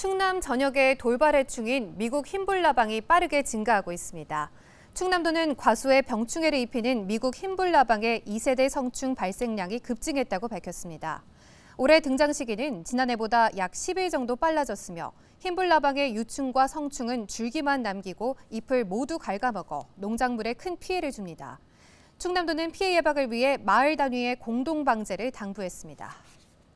충남 전역의 돌발 해충인 미국 흰불나방이 빠르게 증가하고 있습니다. 충남도는 과수의 병충해를 입히는 미국 흰불나방의 2세대 성충 발생량이 급증했다고 밝혔습니다. 올해 등장 시기는 지난해보다 약 10일 정도 빨라졌으며 흰불나방의 유충과 성충은 줄기만 남기고 잎을 모두 갉아먹어 농작물에 큰 피해를 줍니다. 충남도는 피해 예방을 위해 마을 단위의 공동 방제를 당부했습니다.